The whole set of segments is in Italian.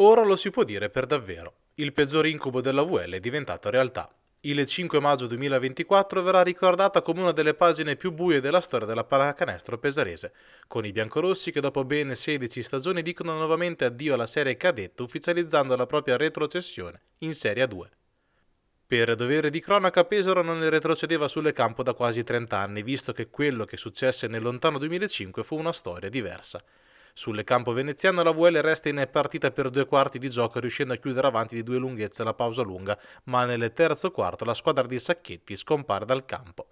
Ora lo si può dire per davvero. Il peggior incubo della VL è diventato realtà. Il 5 maggio 2024 verrà ricordata come una delle pagine più buie della storia della pallacanestro pesarese, con i biancorossi che dopo ben 16 stagioni dicono nuovamente addio alla serie cadetto ufficializzando la propria retrocessione in Serie 2. Per dovere di cronaca Pesaro non ne retrocedeva sulle campo da quasi 30 anni, visto che quello che successe nel lontano 2005 fu una storia diversa. Sul campo veneziano la VL resta in partita per due quarti di gioco riuscendo a chiudere avanti di due lunghezze la pausa lunga, ma nel terzo quarto la squadra di Sacchetti scompare dal campo.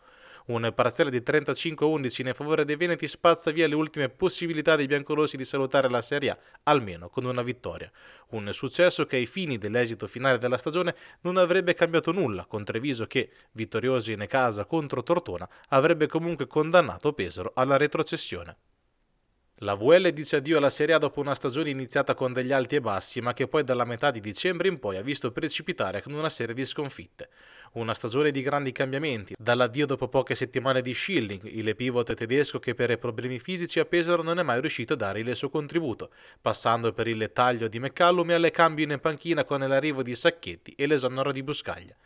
Un parziale di 35-11 in favore dei Veneti spazza via le ultime possibilità dei biancorossi di salutare la Serie A, almeno con una vittoria. Un successo che ai fini dell'esito finale della stagione non avrebbe cambiato nulla, con Treviso che, vittoriosi in casa contro Tortona, avrebbe comunque condannato Pesaro alla retrocessione. La VL dice addio alla Serie A dopo una stagione iniziata con degli alti e bassi, ma che poi dalla metà di dicembre in poi ha visto precipitare con una serie di sconfitte. Una stagione di grandi cambiamenti, dall'addio dopo poche settimane di Schilling, il pivot tedesco che per problemi fisici a Pesaro non è mai riuscito a dare il suo contributo, passando per il taglio di McCallum e alle cambie in panchina con l'arrivo di Sacchetti e l'esonero di Buscaglia.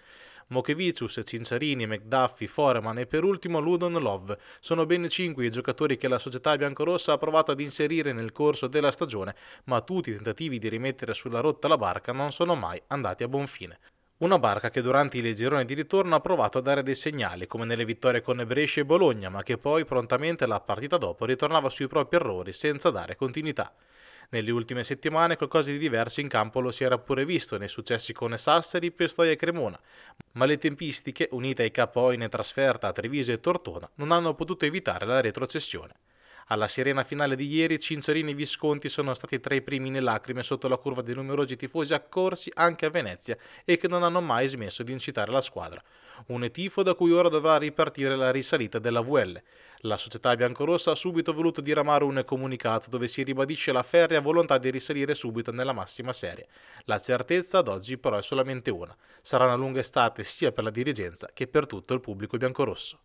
Mokevicius, Cinciarini, McDuffy, Foreman e per ultimo Ludon Love. Sono ben cinque i giocatori che la società biancorossa ha provato ad inserire nel corso della stagione, ma tutti i tentativi di rimettere sulla rotta la barca non sono mai andati a buon fine. Una barca che durante il girone di ritorno ha provato a dare dei segnali, come nelle vittorie con Brescia e Bologna, ma che poi prontamente la partita dopo ritornava sui propri errori senza dare continuità. Nelle ultime settimane qualcosa di diverso in campo lo si era pure visto nei successi con Sassari, Pistoia e Cremona, ma le tempistiche, unite ai KO in trasferta a Treviso e Tortona, non hanno potuto evitare la retrocessione. Alla sirena finale di ieri, Cincerini e Visconti sono stati tra i primi nelle lacrime sotto la curva dei numerosi tifosi accorsi anche a Venezia e che non hanno mai smesso di incitare la squadra. Un tifo da cui ora dovrà ripartire la risalita della VL. La società biancorossa ha subito voluto diramare un comunicato dove si ribadisce la ferrea volontà di risalire subito nella massima serie. La certezza ad oggi però è solamente una. Sarà una lunga estate sia per la dirigenza che per tutto il pubblico biancorosso.